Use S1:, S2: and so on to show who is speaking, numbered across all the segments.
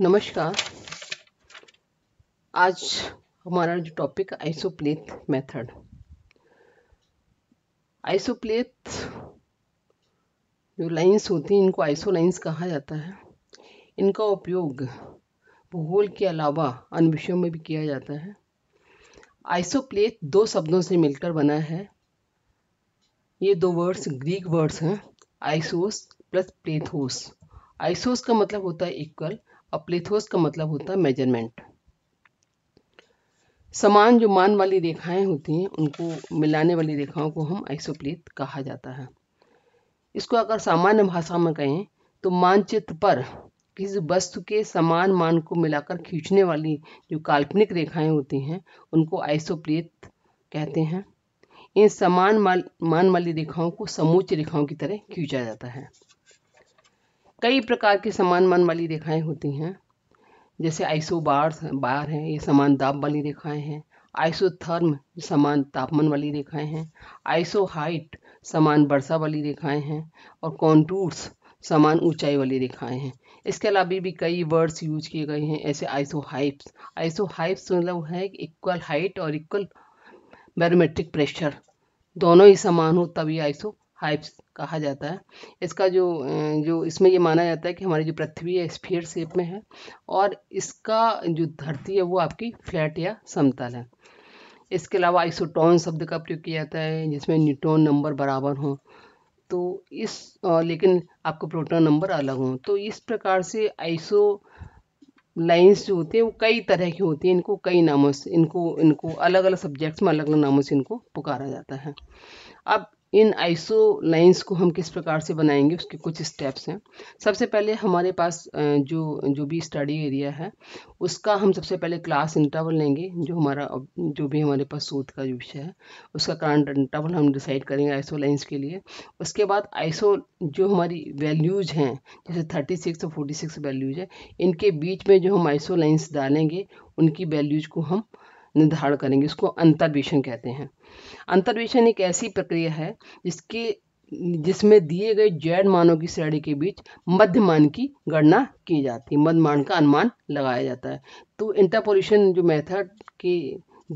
S1: नमस्कार आज हमारा जो टॉपिक आइसोप्लेथ मेथड आइसोप्लेथ जो लाइंस होती हैं इनको आइसो लाइंस कहा जाता है इनका उपयोग भूगोल के अलावा अन्य विषयों में भी किया जाता है आइसोप्लेथ दो शब्दों से मिलकर बना है ये दो वर्ड्स ग्रीक वर्ड्स हैं आइसोस प्लस प्लेथोस आइसोस का मतलब होता है इक्वल और प्लेथोस का मतलब होता है मेजरमेंट समान जो मान वाली रेखाएं होती हैं उनको मिलाने वाली रेखाओं को हम आइसोप्लीथ कहा जाता है इसको अगर सामान्य भाषा में कहें तो मानचित्र पर किसी वस्तु के समान मान को मिलाकर खींचने वाली जो काल्पनिक रेखाएं होती हैं उनको आइसोप्लीथ कहते हैं इन समान मान वाली रेखाओं को समोच्च रेखाओं की तरह खींचा जाता है कई प्रकार की समान मान वाली रेखाएं होती हैं जैसे आइसो बार बार हैं ये समान दाब वाली रेखाएं हैं आइसो थर्म समान तापमान वाली रेखाएं हैं आइसो हाइट समान वर्षा वाली रेखाएं हैं और कॉन्टूर्स समान ऊंचाई वाली रेखाएं हैं इसके अलावा भी कई वर्ड्स यूज किए गए हैं ऐसे आइसो हाइप्स आइसो हाइप्स मतलब है इक्वल हाइट और इक्वल बैरोमेट्रिक प्रेशर दोनों ही समान हो तभी आइसो हाइप्स कहा जाता है इसका जो जो इसमें ये माना जाता है कि हमारी जो पृथ्वी है स्फीयर शेप में है और इसका जो धरती है वो आपकी फ्लैट या समतल है इसके अलावा आइसोटोन शब्द का प्रयोग किया जाता है जिसमें न्यूट्रॉन नंबर बराबर हों तो इस लेकिन आपको प्रोटॉन नंबर अलग हों तो इस प्रकार से आइसो लाइन्स जो होती हैं वो कई तरह की होती हैं इनको कई नामों से इनको इनको अलग अलग सब्जेक्ट्स में अलग अलग नामों से इनको पुकारा जाता है अब इन आइसो लाइन्स को हम किस प्रकार से बनाएंगे उसके कुछ स्टेप्स हैं सबसे पहले हमारे पास जो जो भी स्टडी एरिया है उसका हम सबसे पहले क्लास इंटरवल लेंगे जो हमारा जो भी हमारे पास सूत का विषय है उसका करंट इंटरवल हम डिसाइड करेंगे आइसो लाइन्स के लिए उसके बाद आइसो जो हमारी वैल्यूज़ हैं जैसे थर्टी सिक्स और फोर्टी सिक्स वैल्यूज़ है इनके बीच में जो हम आइसो लाइन्स डालेंगे उनकी वैल्यूज़ को हम निर्धारण करेंगे इसको अंतर्वेशन कहते हैं अंतर्वेशन एक ऐसी प्रक्रिया है जिसके जिसमें दिए गए जेड मानों की श्रेणी के बीच मध्य मान की गणना की जाती है मध्य मान का अनुमान लगाया जाता है तो इंटरपोलेशन जो मेथड के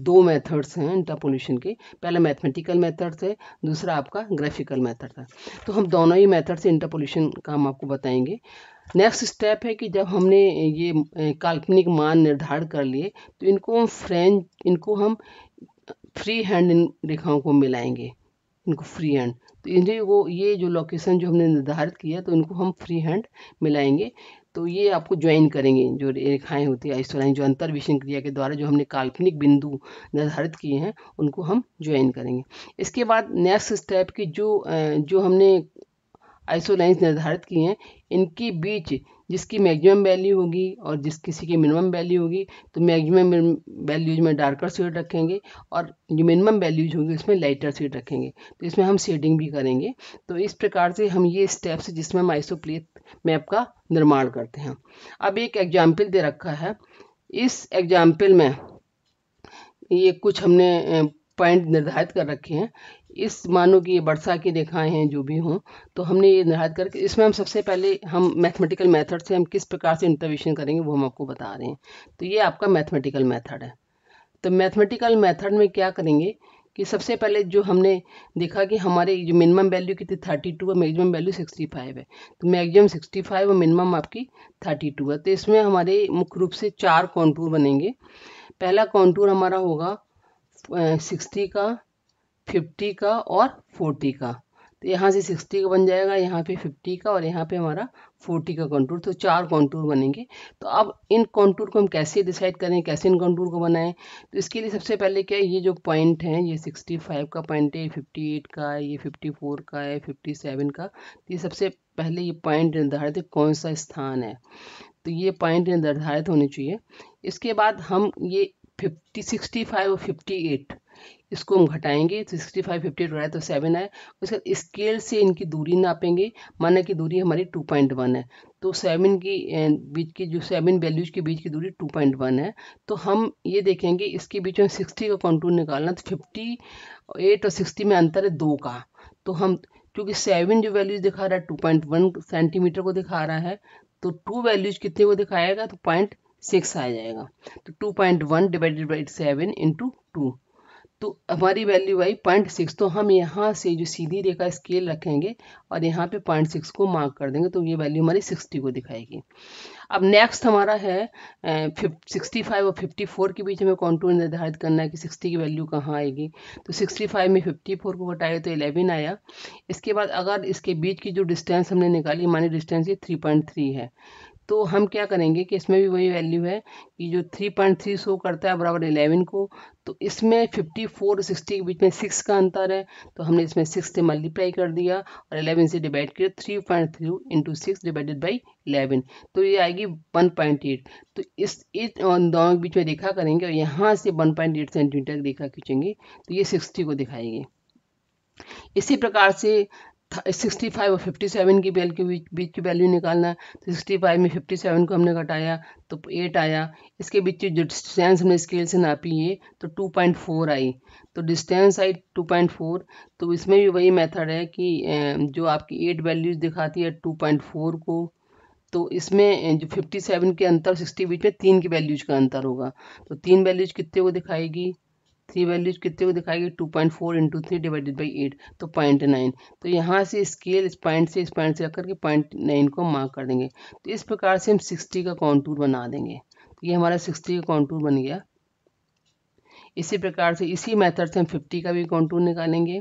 S1: दो मेथड्स हैं इंटरपोलेशन के पहला मैथमेटिकल मेथड है दूसरा आपका ग्राफिकल मेथड था तो हम दोनों ही मेथड से इंटरपोलेशन का हम आपको बताएंगे नेक्स्ट स्टेप है कि जब हमने ये काल्पनिक मान निर्धारित कर लिए तो इनको हम फ्रेंच इनको हम फ्री हैंड इन रेखाओं को मिलाएंगे इनको फ्री हैंड तो इन्हें वो ये जो लोकेशन जो हमने निर्धारित किया तो इनको हम फ्री हैंड मिलाएंगे तो ये आपको ज्वाइन करेंगे जो रेखाएं होती है आइसोलाइन जो अंतर्विषण क्रिया के द्वारा जो हमने काल्पनिक बिंदु निर्धारित किए हैं उनको हम ज्वाइन करेंगे इसके बाद नेक्स्ट स्टेप की जो जो हमने आइसो निर्धारित की हैं इनके बीच जिसकी मैक्सिमम वैल्यू होगी और जिस किसी की मिनिमम वैल्यू होगी तो मैक्सिमम वैल्यूज में डार्कर शेड रखेंगे और जो मिनिमम वैल्यूज होगी उसमें लाइटर शेड रखेंगे तो इसमें हम शेडिंग भी करेंगे तो इस प्रकार से हम ये स्टेप्स जिसमें हम आइसोप्लेट मैप का निर्माण करते हैं अब एक एग्जाम्पल दे रखा है इस एग्जाम्पल में ये कुछ हमने पॉइंट निर्धारित कर रखे हैं इस मानो कि ये वर्षा की रेखाएं हैं जो भी हों तो हमने ये निर्धारित करके इसमें हम सबसे पहले हम मैथमेटिकल मेथड से हम किस प्रकार से इंटरवेशन करेंगे वो हम आपको बता रहे हैं तो ये आपका मैथमेटिकल मेथड है तो मैथमेटिकल मेथड में क्या करेंगे कि सबसे पहले जो हमने देखा कि हमारे जो मिनिमम वैल्यू कितनी थर्टी टू और मैक्सिमम वैल्यू सिक्सटी फाइव है तो मैगजिम सिक्सटी फाइव और मिनिमम आपकी थर्टी टू है तो इसमें हमारे मुख्य रूप से चार कॉन्टूर बनेंगे पहला कॉन्टूर हमारा होगा सिक्सटी का फिफ्टी का और फोर्टी का तो यहाँ से सिक्सटी का बन जाएगा यहाँ पे फिफ्टी का और यहाँ पे हमारा फोर्टी का कंटूर तो चार कंटूर बनेंगे तो अब इन कंटूर को हम कैसे डिसाइड करें कैसे इन कंटूर को बनाएं तो इसके लिए सबसे पहले क्या है ये जो पॉइंट है ये सिक्सटी फाइव का पॉइंट है ये फिफ्टी एट का है ये फिफ्टी फोर का है फिफ्टी सेवन का तो ये सबसे पहले ये पॉइंट निर्धारित है कौन सा स्थान है तो ये पॉइंट निर्धारित होने चाहिए इसके बाद हम ये फिफ्टी सिक्सटी फाइव और फिफ्टी एट इसको हम घटाएंगे सिक्सटी फाइव फिफ्टी एट घटाए तो सेवन तो आए उसके बाद स्केल से इनकी दूरी नापेंगे माना कि दूरी हमारी टू पॉइंट वन है तो सेवन की बीच की जो सेवन वैल्यूज के बीच की दूरी टू पॉइंट वन है तो हम ये देखेंगे इसके बीच में सिक्सटी का कॉन्टूर निकालना तो फिफ्टी एट और सिक्सटी में अंतर है दो का तो हम क्योंकि सेवन जो वैल्यूज दिखा रहा है टू पॉइंट वन सेंटीमीटर को दिखा रहा है तो टू वैल्यूज कितने को दिखाएगा तो पॉइंट सिक्स आ जाएगा तो two point one divided by seven into two तो हमारी वैल्यू आई पॉइंट सिक्स तो हम यहाँ से जो सीधी रेखा स्केल रखेंगे और यहाँ पे पॉइंट सिक्स को मार्क कर देंगे तो ये वैल्यू हमारी सिक्सटी को दिखाएगी अब नेक्स्ट हमारा है सिक्सटी फाइव और फिफ्टी फोर के बीच हमें कॉन्टूर निर्धारित करना है कि सिक्सटी की वैल्यू कहाँ आएगी तो सिक्सटी फाइव में फिफ्टी फोर को हटाया तो एलेवन आया इसके बाद अगर इसके बीच की जो डिस्टेंस हमने निकाली हमारी डिस्टेंस ये थ्री पॉइंट थ्री है तो हम क्या करेंगे कि इसमें भी वही वैल्यू है कि जो 3.3 शो करता है बराबर 11 को तो इसमें 54 और सिक्सटी के बीच में 6 का अंतर है तो हमने इसमें 6 से मल्टीप्लाई कर दिया और 11 से डिवाइड किया 3.3 point three into six divided by eleven तो ये आएगी 1.8 तो इस इस दोनों के बीच में रेखा करेंगे और यहाँ से एट सेंटीमीटर देखा रेखा खींचेंगे तो ये सिक्सटी को दिखाएंगे इसी प्रकार से सिक्सटी फाइव और फिफ्टी सेवन की बेल के बीच बीच की वैल्यू निकालना है तो सिक्सटी फाइव में फिफ्टी सेवन को हमने घटाया तो एट आया इसके बीच जो डिस्टेंस हमने स्केल से नापी ये तो टू पॉइंट फोर आई तो डिस्टेंस आई टू पॉइंट फोर तो इसमें भी वही मेथड है कि जो आपकी एट वैल्यूज दिखाती है टू पॉइंट फोर को तो इसमें जो फिफ्टी सेवन के अंतर सिक्सटी बीच में तीन की वैल्यूज का अंतर होगा तो तीन वैल्यूज कितने को दिखाएगी थ्री वैल्यूज कितने को दिखाएगी two point four into three divided by eight तो पॉइंट नाइन तो यहाँ से स्केल इस पॉइंट से इस पॉइंट से रख करके पॉइंट नाइन को मार्क कर देंगे तो इस प्रकार से हम सिक्सटी का कॉन्टूर बना देंगे तो ये हमारा सिक्सटी का कॉन्टूर बन गया इसी प्रकार से इसी मेथड से हम फिफ्टी का भी कॉन्टूर निकालेंगे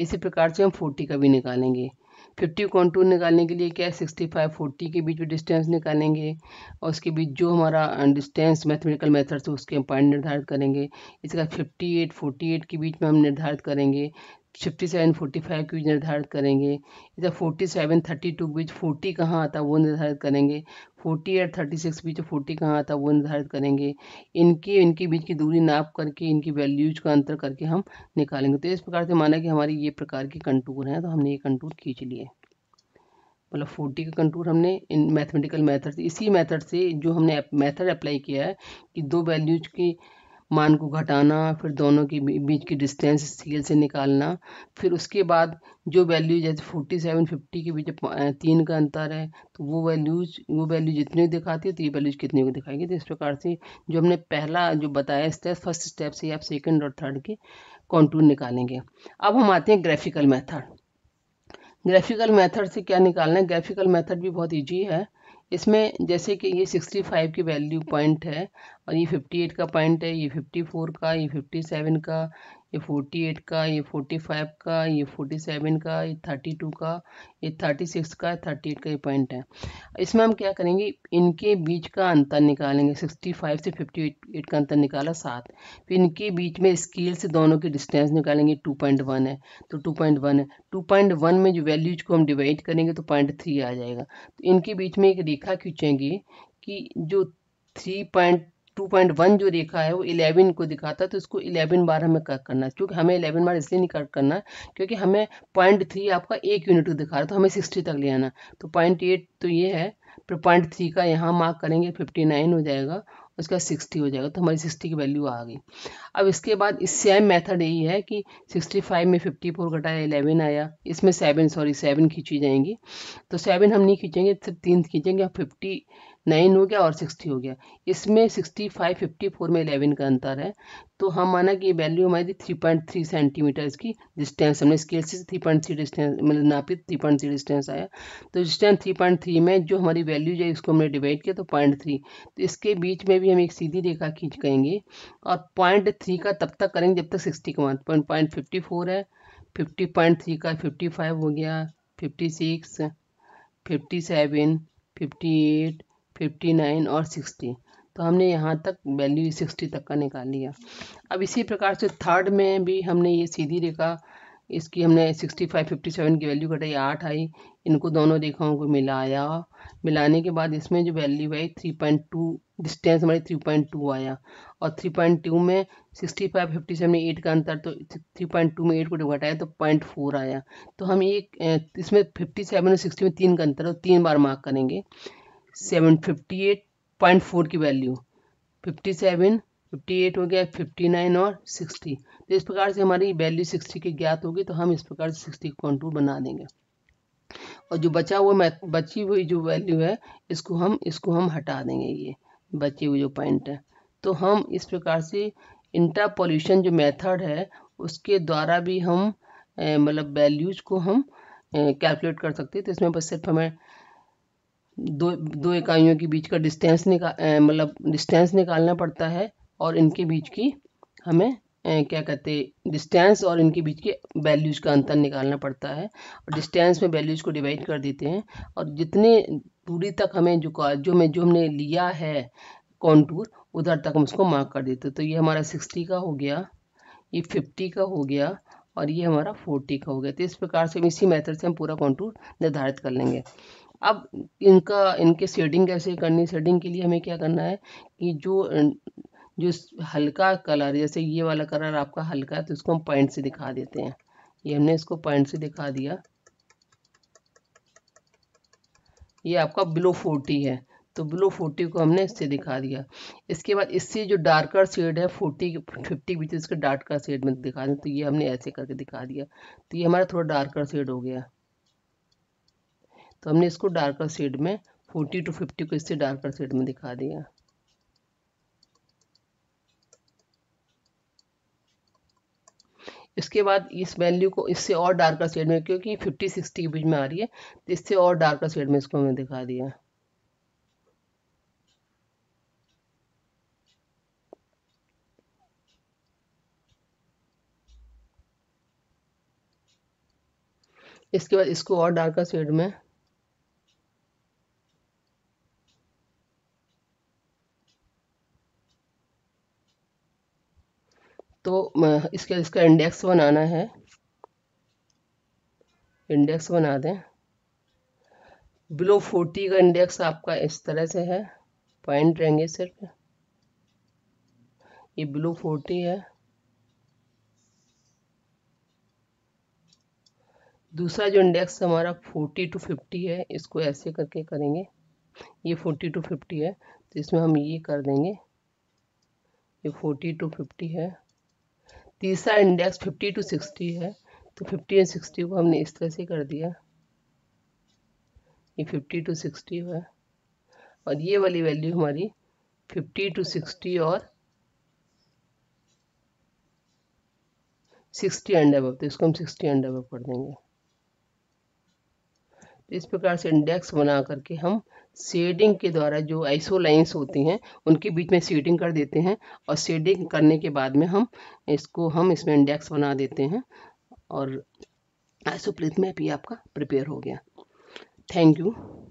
S1: इसी प्रकार से हम फोर्टी का भी निकालेंगे फिफ्टी कॉन्टूर निकालने के लिए क्या है सिक्सटी फाइव फोर्टी के बीच में डिस्टेंस निकालेंगे और उसके बीच जो हमारा डिस्टेंस मैथमेटिकल मेथड से उसके हम पॉइंट निर्धारित करेंगे इसका फिफ्टी एट फोर्टी एट के बीच में हम निर्धारित करेंगे फिफ्टी सेवन फोर्टी फाइव क्यूज निर्धारित करेंगे इधर फोर्टी सेवन थर्टी टू बीच फोर्टी कहाँ आता वो निर्धारित करेंगे फोर्टी और थर्टी सिक्स बीच फोर्टी कहाँ आता वो निर्धारित करेंगे इनकी इनके बीच की दूरी नाप करके इनकी वैल्यूज का अंतर करके हम निकालेंगे तो इस प्रकार से माना कि हमारी ये प्रकार के कंटूर हैं तो हमने ये कंटूर खींच लिए मतलब फोर्टी का कंटूर हमने इन मैथमेटिकल मैथड से इसी मैथड से जो हमने मैथड अप्लाई किया है कि दो वैल्यूज की मान को घटाना फिर दोनों के बीच की डिस्टेंस स्केल से निकालना फिर उसके बाद जो वैल्यू जैसे फोर्टी सेवन फिफ्टी के बीच तीन का अंतर है तो वो वैल्यूज वो वैल्यू जितनी दिखाती है तो ये वैल्यूज कितनी को दिखाएगी तो इस प्रकार से जो हमने पहला जो बताया स्टेप फर्स्ट स्टेप से आप सेकेंड और थर्ड के कॉन्टूर निकालेंगे अब हम आते हैं ग्राफिकल मेथड ग्राफिकल मेथड से क्या निकालना है ग्राफिकल मेथड भी बहुत इजी है इसमें जैसे कि ये 65 की वैल्यू पॉइंट है और ये 58 का पॉइंट है ये 54 का ये 57 का ये 48 का ये 45 का ये 47 का ये 32 का ये 36 का 38 का ये पॉइंट है इसमें हम क्या करेंगे इनके बीच का अंतर निकालेंगे 65 से 58 का अंतर निकाला सात फिर इनके बीच में स्केल से दोनों के डिस्टेंस निकालेंगे 2.1 है तो 2.1 है 2.1 में जो वैल्यूज को हम डिवाइड करेंगे तो पॉइंट थ्री आ जाएगा तो इनके बीच में एक रेखा खींचेंगे कि जो three point two point one जो रेखा है वो इलेवन को दिखाता है तो इसको इलेवन बार हमें कट करना है क्योंकि हमें इलेवन बार इसलिए नहीं कट करना है क्योंकि हमें पॉइंट थ्री आपका एक यूनिट को तो दिखा रहा है तो हमें सिक्सटी तक ले आना तो पॉइंट एट तो ये है फिर पॉइंट थ्री का यहाँ मार्क करेंगे फिफ्टी नाइन हो जाएगा उसका सिक्सटी हो जाएगा तो हमारी सिक्सटी की वैल्यू आ गई अब इसके बाद इस सेम मेथड यही है कि सिक्सटी फाइव में फिफ्टी फोर घटाया इलेवन आया इसमें सेवन सॉरी सेवन खींची जाएंगी तो सेवन हम नहीं खींचेंगे सिर्फ तीन खींचेंगे फिफ्टी नाइन हो गया और सिक्सटी हो गया इसमें सिक्सटी फाइव फिफ्टी फोर में इलेवन का अंतर है तो हम माना कि ये वैल्यू हमारी थी थ्री पॉइंट थ्री सेंटीमीटर्स की डिस्टेंस हमने स्केल से थ्री पॉइंट थ्री डिस्टेंस मतलब नापी थ्री पॉइंट थ्री डिस्टेंस आया तो डिस्टेंस थ्री पॉइंट थ्री में जो हमारी वैल्यू है इसको हमने डिवाइड किया तो पॉइंट थ्री तो इसके बीच में भी हम एक सीधी रेखा खींच करेंगे और पॉइंट थ्री का तब तक करेंगे जब तक सिक्सटी का मतलब पॉइंट पॉइंट फिफ्टी फोर है फिफ्टी पॉइंट थ्री का फिफ्टी फाइव हो गया fifty six fifty seven fifty eight fifty nine और सिक्सटी तो हमने यहाँ तक वैल्यू सिक्सटी तक का निकाल लिया अब इसी प्रकार से थर्ड में भी हमने ये सीधी रेखा इसकी हमने सिक्सटी फाइव फिफ्टी सेवन की वैल्यू घटाई आठ आई इनको दोनों रेखाओं को मिलाया मिलाने के बाद इसमें जो वैल्यू आई थ्री पॉइंट टू डिस्टेंस हमारी थ्री पॉइंट टू आया और थ्री पॉइंट टू में sixty five fifty seven eight का अंतर तो थ्री पॉइंट टू में एट को घटाया तो पॉइंट फोर आया तो हम ये इसमें फिफ्टी सेवन और सिक्सटी में तीन का अंतर और तीन बार मार्क करेंगे seven fifty eight point four की value fifty seven fifty eight हो गया फिफ्टी नाइन और सिक्सटी तो इस प्रकार से हमारी वैल्यू सिक्सटी की ज्ञात होगी तो हम इस प्रकार से सिक्सटी का कॉन्टूर बना देंगे और जो बचा हुआ बची हुई जो वैल्यू है इसको हम इसको हम हटा देंगे ये बची हुई जो पॉइंट है तो हम इस प्रकार से इंटरपोल्यूशन पॉल्यूशन जो मेथड है उसके द्वारा भी हम मतलब वैल्यूज को हम कैलकुलेट कर सकते हैं तो इसमें बस सिर्फ हमें दो दो इकाइयों के बीच का डिस्टेंस निकाल मतलब डिस्टेंस निकालना पड़ता है और इनके बीच की हमें क्या कहते डिस्टेंस और इनके बीच के वैल्यूज़ का अंतर निकालना पड़ता है और डिस्टेंस में वैल्यूज़ को डिवाइड कर देते हैं और जितने दूरी तक हमें जो जो में जो हमने लिया है कॉन्टूर उधर तक हम उसको मार्क कर देते तो ये हमारा सिक्सटी का हो गया ये फिफ्टी का हो गया और ये हमारा फोर्टी का हो गया तो इस प्रकार से इसी मेथड से हम पूरा कॉन्टूर निर्धारित कर लेंगे अब इनका इनके शेडिंग कैसे करनी शेडिंग के लिए हमें क्या करना है कि जो जो हल्का कलर जैसे ये वाला कलर आपका हल्का है तो इसको हम पॉइंट से दिखा देते हैं ये हमने इसको पॉइंट से दिखा दिया ये आपका बिलो फोर्टी है तो ब्लू फोर्टी को हमने इससे दिखा दिया इसके बाद इससे जो डार्कर शेड है फोर्टी फिफ्टी के बीच इसके डार्कर शेड में दिखा दें तो ये हमने ऐसे करके दिखा दिया तो ये हमारा थोड़ा डार्कर शेड हो गया तो हमने इसको डार्कर शेड में फोर्टी टू फिफ्टी को इससे डार्कर शेड में दिखा दिया इसके बाद इस वैल्यू को इससे और डार्कर शेड में क्योंकि फिफ्टी सिक्सटी के बीच में आ रही है तो इससे और डार्कर शेड में इसको हमने दिखा दिया इसके बाद इसको और डार्कर शेड में तो इसका इसका इंडेक्स बनाना है इंडेक्स बना दें बिलो फोर्टी का इंडेक्स आपका इस तरह से है पॉइंट रहेंगे सिर्फ ये बिलो फोर्टी है दूसरा जो इंडेक्स हमारा फोर्टी टू फिफ्टी है इसको ऐसे करके करेंगे ये फोर्टी टू फिफ्टी है तो इसमें हम ये कर देंगे ये फोर्टी टू फिफ्टी है तीसरा इंडेक्स फिफ्टी टू सिक्सटी है तो फिफ्टी एंड सिक्सटी को हमने इस तरह से कर दिया ये फिफ्टी टू सिक्सटी है और ये वाली वैल्यू हमारी फिफ्टी टू सिक्सटी और सिक्सटी एंड अबव तो इसको हम सिक्सटी एंड अबव कर देंगे तो इस प्रकार से इंडेक्स बना करके हम शेडिंग के द्वारा जो आइसो लाइन्स होती हैं उनके बीच में शेडिंग कर देते हैं और शेडिंग करने के बाद में हम इसको हम इसमें इंडेक्स बना देते हैं और आइसोप्रिथ मैप ही आपका प्रिपेयर हो गया थैंक यू